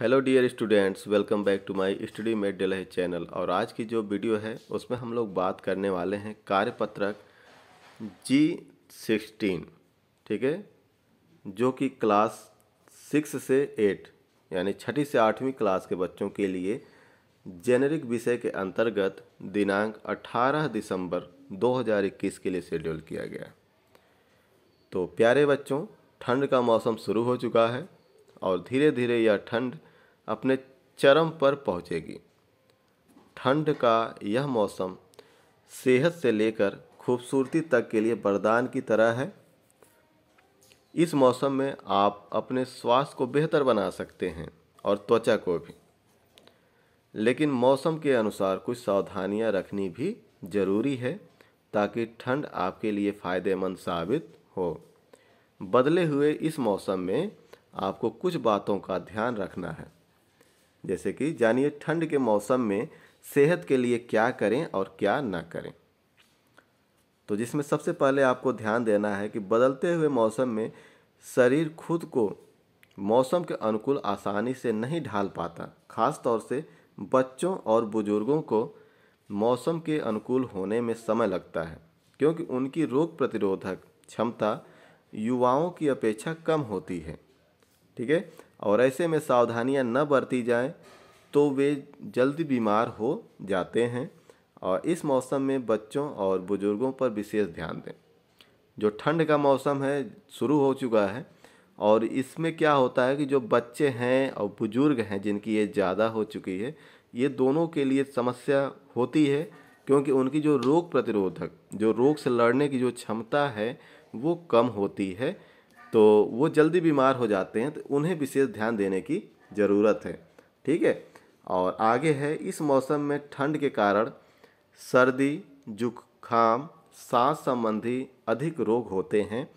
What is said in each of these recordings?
hello dear students welcome back to my study made dell channel और आज की जो वीडियो है उसमें हम लोग बात करने वाले हैं कार्यपत्रक जी सिक्सटीन ठीक है जो कि क्लास सिक्स से एट यानी छठी से आठवीं क्लास के बच्चों के लिए जेनरिक विषय के अंतर्गत दिनांक अट्ठारह दिसंबर इक्कीस के लिए शेड्यूल किया गया तो प्यारे बच्चों ठंड का मौसम शुरू हो चुका है और धीरे धीरे यह ठंड अपने चरम पर पहुँचेगी ठंड का यह मौसम सेहत से लेकर खूबसूरती तक के लिए वरदान की तरह है इस मौसम में आप अपने स्वास्थ्य को बेहतर बना सकते हैं और त्वचा को भी लेकिन मौसम के अनुसार कुछ सावधानियां रखनी भी ज़रूरी है ताकि ठंड आपके लिए फ़ायदेमंद साबित हो बदले हुए इस मौसम में आपको कुछ बातों का ध्यान रखना है जैसे कि जानिए ठंड के मौसम में सेहत के लिए क्या करें और क्या ना करें तो जिसमें सबसे पहले आपको ध्यान देना है कि बदलते हुए मौसम में शरीर खुद को मौसम के अनुकूल आसानी से नहीं ढाल पाता खास तौर से बच्चों और बुज़ुर्गों को मौसम के अनुकूल होने में समय लगता है क्योंकि उनकी रोग प्रतिरोधक क्षमता युवाओं की अपेक्षा कम होती है ठीक है और ऐसे में सावधानियां न बरती जाएं तो वे जल्द बीमार हो जाते हैं और इस मौसम में बच्चों और बुज़ुर्गों पर विशेष ध्यान दें जो ठंड का मौसम है शुरू हो चुका है और इसमें क्या होता है कि जो बच्चे हैं और बुज़ुर्ग हैं जिनकी ये ज़्यादा हो चुकी है ये दोनों के लिए समस्या होती है क्योंकि उनकी जो रोग प्रतिरोधक जो रोग से लड़ने की जो क्षमता है वो कम होती है तो वो जल्दी बीमार हो जाते हैं तो उन्हें विशेष ध्यान देने की ज़रूरत है ठीक है और आगे है इस मौसम में ठंड के कारण सर्दी ज़ुकाम सांस संबंधी अधिक रोग होते हैं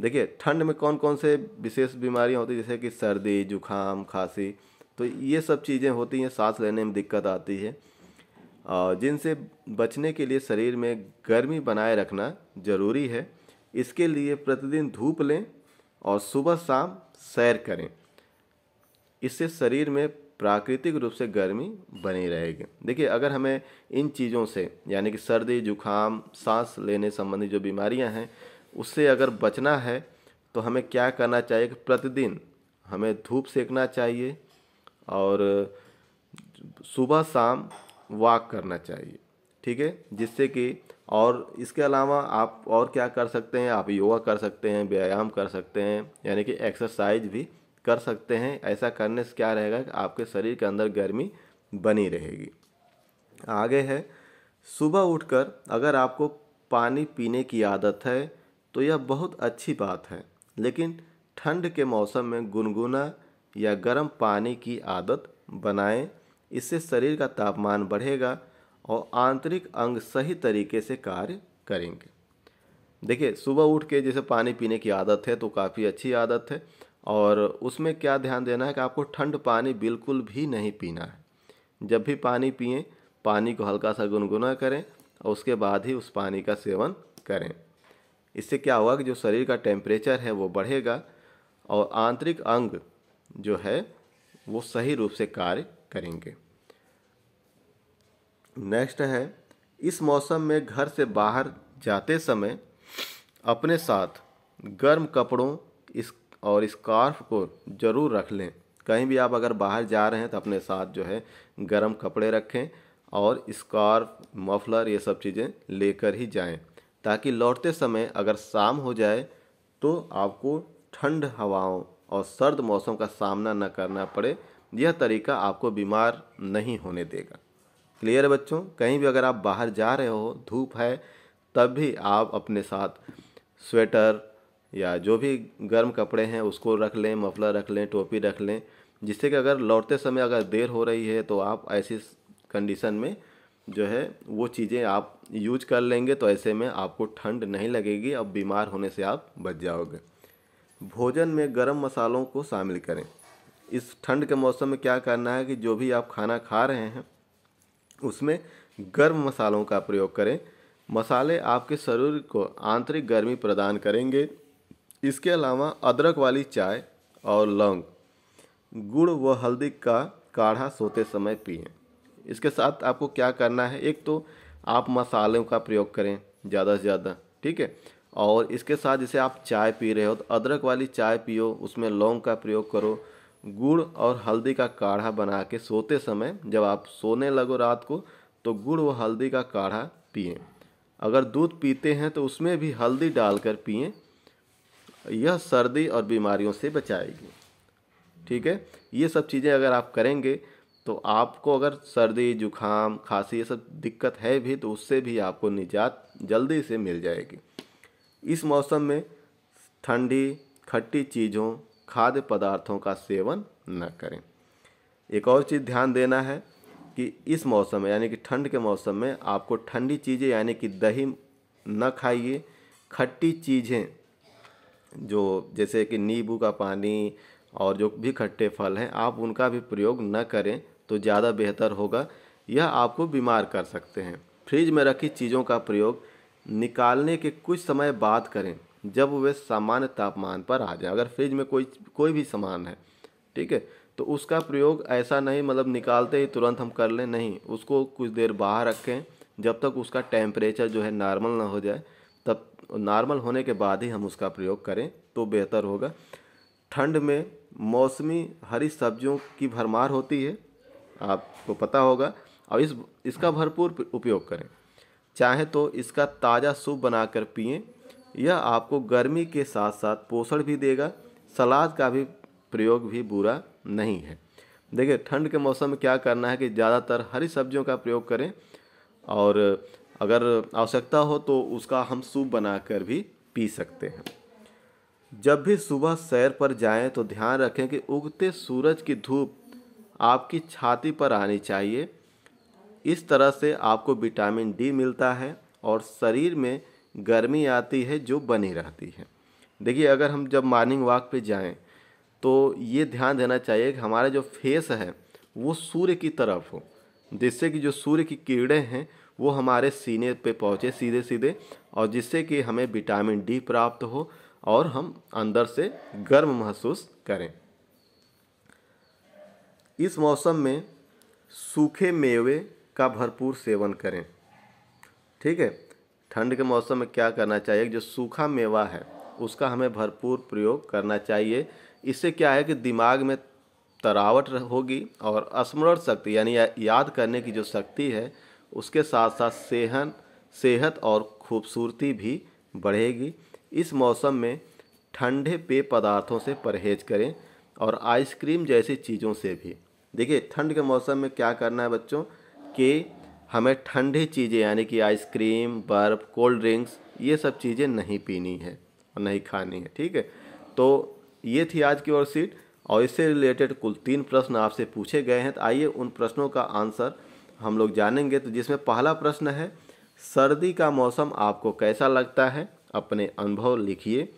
देखिए ठंड में कौन कौन से विशेष बीमारियां होती हैं जैसे कि सर्दी जुखाम खांसी तो ये सब चीज़ें होती हैं सांस लेने में दिक्कत आती है और जिनसे बचने के लिए शरीर में गर्मी बनाए रखना ज़रूरी है इसके लिए प्रतिदिन धूप लें और सुबह शाम सैर करें इससे शरीर में प्राकृतिक रूप से गर्मी बनी रहेगी देखिए अगर हमें इन चीज़ों से यानी कि सर्दी जुखाम सांस लेने संबंधी जो बीमारियां हैं उससे अगर बचना है तो हमें क्या करना चाहिए कि प्रतिदिन हमें धूप सेकना चाहिए और सुबह शाम वॉक करना चाहिए ठीक है जिससे कि और इसके अलावा आप और क्या कर सकते हैं आप योगा कर सकते हैं व्यायाम कर सकते हैं यानी कि एक्सरसाइज भी कर सकते हैं ऐसा करने से क्या रहेगा कि आपके शरीर के अंदर गर्मी बनी रहेगी आगे है सुबह उठकर अगर आपको पानी पीने की आदत है तो यह बहुत अच्छी बात है लेकिन ठंड के मौसम में गुनगुना या गर्म पानी की आदत बनाएं इससे शरीर का तापमान बढ़ेगा और आंतरिक अंग सही तरीके से कार्य करेंगे देखिए सुबह उठ के जैसे पानी पीने की आदत है तो काफ़ी अच्छी आदत है और उसमें क्या ध्यान देना है कि आपको ठंड पानी बिल्कुल भी नहीं पीना है जब भी पानी पिए पानी को हल्का सा गुनगुना करें और उसके बाद ही उस पानी का सेवन करें इससे क्या होगा कि जो शरीर का टेम्परेचर है वो बढ़ेगा और आंतरिक अंग जो है वो सही रूप से कार्य करेंगे नेक्स्ट है इस मौसम में घर से बाहर जाते समय अपने साथ गर्म कपड़ों इस और स्कार्फ को ज़रूर रख लें कहीं भी आप अगर बाहर जा रहे हैं तो अपने साथ जो है गर्म कपड़े रखें और स्कार्फ मफलर ये सब चीज़ें लेकर ही जाएं ताकि लौटते समय अगर शाम हो जाए तो आपको ठंड हवाओं और सर्द मौसम का सामना न करना पड़े यह तरीका आपको बीमार नहीं होने देगा क्लियर है बच्चों कहीं भी अगर आप बाहर जा रहे हो धूप है तब भी आप अपने साथ स्वेटर या जो भी गर्म कपड़े हैं उसको रख लें मफलर रख लें टोपी रख लें जिससे कि अगर लौटते समय अगर देर हो रही है तो आप ऐसी कंडीशन में जो है वो चीज़ें आप यूज कर लेंगे तो ऐसे में आपको ठंड नहीं लगेगी अब बीमार होने से आप बच जाओगे भोजन में गर्म मसालों को शामिल करें इस ठंड के मौसम में क्या करना है कि जो भी आप खाना खा रहे हैं उसमें गर्म मसालों का प्रयोग करें मसाले आपके शरीर को आंतरिक गर्मी प्रदान करेंगे इसके अलावा अदरक वाली चाय और लौंग गुड़ व हल्दी का काढ़ा सोते समय पिए इसके साथ आपको क्या करना है एक तो आप मसालों का प्रयोग करें ज़्यादा से ज़्यादा ठीक है और इसके साथ जैसे आप चाय पी रहे हो तो अदरक वाली चाय पियो उसमें लौंग का प्रयोग करो गुड़ और हल्दी का काढ़ा बना के सोते समय जब आप सोने लगो रात को तो गुड़ व हल्दी का काढ़ा पिए अगर दूध पीते हैं तो उसमें भी हल्दी डालकर पिए यह सर्दी और बीमारियों से बचाएगी ठीक है ये सब चीज़ें अगर आप करेंगे तो आपको अगर सर्दी जुखाम खांसी ये सब दिक्कत है भी तो उससे भी आपको निजात जल्दी से मिल जाएगी इस मौसम में ठंडी खट्टी चीज़ों खाद्य पदार्थों का सेवन न करें एक और चीज़ ध्यान देना है कि इस मौसम में यानी कि ठंड के मौसम में आपको ठंडी चीज़ें यानी कि दही न खाइए खट्टी चीज़ें जो जैसे कि नींबू का पानी और जो भी खट्टे फल हैं आप उनका भी प्रयोग न करें तो ज़्यादा बेहतर होगा यह आपको बीमार कर सकते हैं फ्रिज में रखी चीज़ों का प्रयोग निकालने के कुछ समय बाद करें जब वे सामान्य तापमान पर आ जाए अगर फ्रिज में कोई कोई भी सामान है ठीक है तो उसका प्रयोग ऐसा नहीं मतलब निकालते ही तुरंत हम कर लें नहीं उसको कुछ देर बाहर रखें जब तक उसका टेम्परेचर जो है नॉर्मल ना हो जाए तब नॉर्मल होने के बाद ही हम उसका प्रयोग करें तो बेहतर होगा ठंड में मौसमी हरी सब्जियों की भरमार होती है आपको पता होगा और इस इसका भरपूर उपयोग करें चाहे तो इसका ताज़ा सूप बनाकर पिएं यह आपको गर्मी के साथ साथ पोषण भी देगा सलाद का भी प्रयोग भी बुरा नहीं है देखिए ठंड के मौसम में क्या करना है कि ज़्यादातर हरी सब्जियों का प्रयोग करें और अगर आवश्यकता हो तो उसका हम सूप बनाकर भी पी सकते हैं जब भी सुबह सैर पर जाएं तो ध्यान रखें कि उगते सूरज की धूप आपकी छाती पर आनी चाहिए इस तरह से आपको विटामिन डी मिलता है और शरीर में गर्मी आती है जो बनी रहती है देखिए अगर हम जब मॉर्निंग वॉक पे जाएं तो ये ध्यान देना चाहिए कि हमारा जो फेस है वो सूर्य की तरफ हो जिससे कि जो सूर्य की कीड़े हैं वो हमारे सीने पे पहुँचे सीधे सीधे और जिससे कि हमें विटामिन डी प्राप्त हो और हम अंदर से गर्म महसूस करें इस मौसम में सूखे मेवे का भरपूर सेवन करें ठीक है ठंड के मौसम में क्या करना चाहिए जो सूखा मेवा है उसका हमें भरपूर प्रयोग करना चाहिए इससे क्या है कि दिमाग में तरावट होगी और स्मरण शक्ति यानी याद करने की जो शक्ति है उसके साथ साथ सेहन सेहत और खूबसूरती भी बढ़ेगी इस मौसम में ठंडे पेय पदार्थों से परहेज करें और आइसक्रीम जैसी चीज़ों से भी देखिए ठंड के मौसम में क्या करना है बच्चों के हमें ठंडी चीज़ें यानी कि आइसक्रीम बर्फ़ कोल्ड ड्रिंक्स ये सब चीज़ें नहीं पीनी है और नहीं खानी है ठीक है तो ये थी आज की और सीट और इससे रिलेटेड कुल तीन प्रश्न आपसे पूछे गए हैं तो आइए उन प्रश्नों का आंसर हम लोग जानेंगे तो जिसमें पहला प्रश्न है सर्दी का मौसम आपको कैसा लगता है अपने अनुभव लिखिए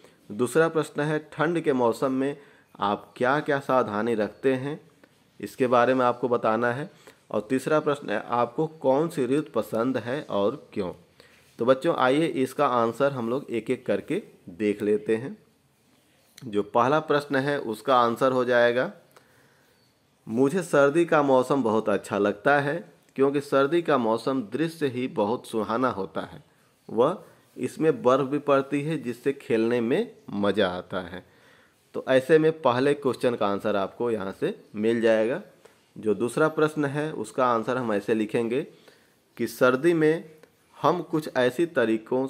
दूसरा प्रश्न है ठंड के मौसम में आप क्या क्या सावधानी रखते हैं इसके बारे में आपको बताना है और तीसरा प्रश्न है आपको कौन सी ऋतु पसंद है और क्यों तो बच्चों आइए इसका आंसर हम लोग एक एक करके देख लेते हैं जो पहला प्रश्न है उसका आंसर हो जाएगा मुझे सर्दी का मौसम बहुत अच्छा लगता है क्योंकि सर्दी का मौसम दृश्य ही बहुत सुहाना होता है वह इसमें बर्फ़ भी पड़ती है जिससे खेलने में मज़ा आता है तो ऐसे में पहले क्वेश्चन का आंसर आपको यहाँ से मिल जाएगा जो दूसरा प्रश्न है उसका आंसर हम ऐसे लिखेंगे कि सर्दी में हम कुछ ऐसी तरीकों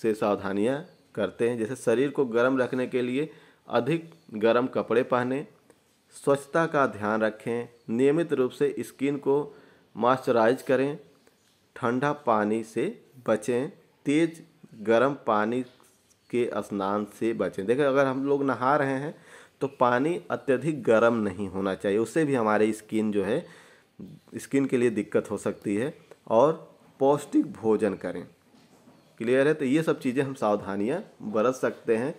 से सावधानियाँ करते हैं जैसे शरीर को गर्म रखने के लिए अधिक गर्म कपड़े पहने स्वच्छता का ध्यान रखें नियमित रूप से स्किन को मॉइस्चराइज करें ठंडा पानी से बचें तेज़ गर्म पानी के स्नान से बचें देखें अगर हम लोग नहा रहे हैं तो पानी अत्यधिक गर्म नहीं होना चाहिए उससे भी हमारी स्किन जो है स्किन के लिए दिक्कत हो सकती है और पौष्टिक भोजन करें क्लियर है तो ये सब चीज़ें हम सावधानियाँ बरत सकते हैं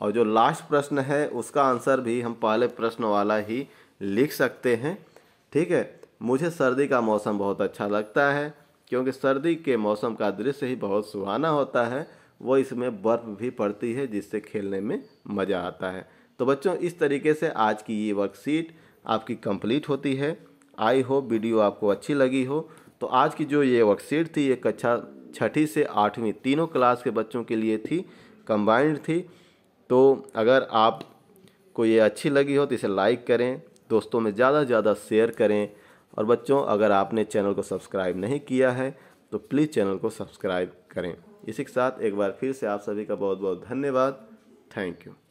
और जो लास्ट प्रश्न है उसका आंसर भी हम पहले प्रश्न वाला ही लिख सकते हैं ठीक है मुझे सर्दी का मौसम बहुत अच्छा लगता है क्योंकि सर्दी के मौसम का दृश्य ही बहुत सुहाना होता है वो इसमें बर्फ़ भी पड़ती है जिससे खेलने में मज़ा आता है तो बच्चों इस तरीके से आज की ये वर्कशीट आपकी कंप्लीट होती है आई होप वीडियो आपको अच्छी लगी हो तो आज की जो ये वर्कशीट थी ये कक्षा छठी से आठवीं तीनों क्लास के बच्चों के लिए थी कंबाइंड थी तो अगर आप को ये अच्छी लगी हो तो इसे लाइक करें दोस्तों में ज़्यादा से ज़्यादा शेयर करें और बच्चों अगर आपने चैनल को सब्सक्राइब नहीं किया है तो प्लीज़ चैनल को सब्सक्राइब करें इसी के साथ एक बार फिर से आप सभी का बहुत बहुत धन्यवाद थैंक यू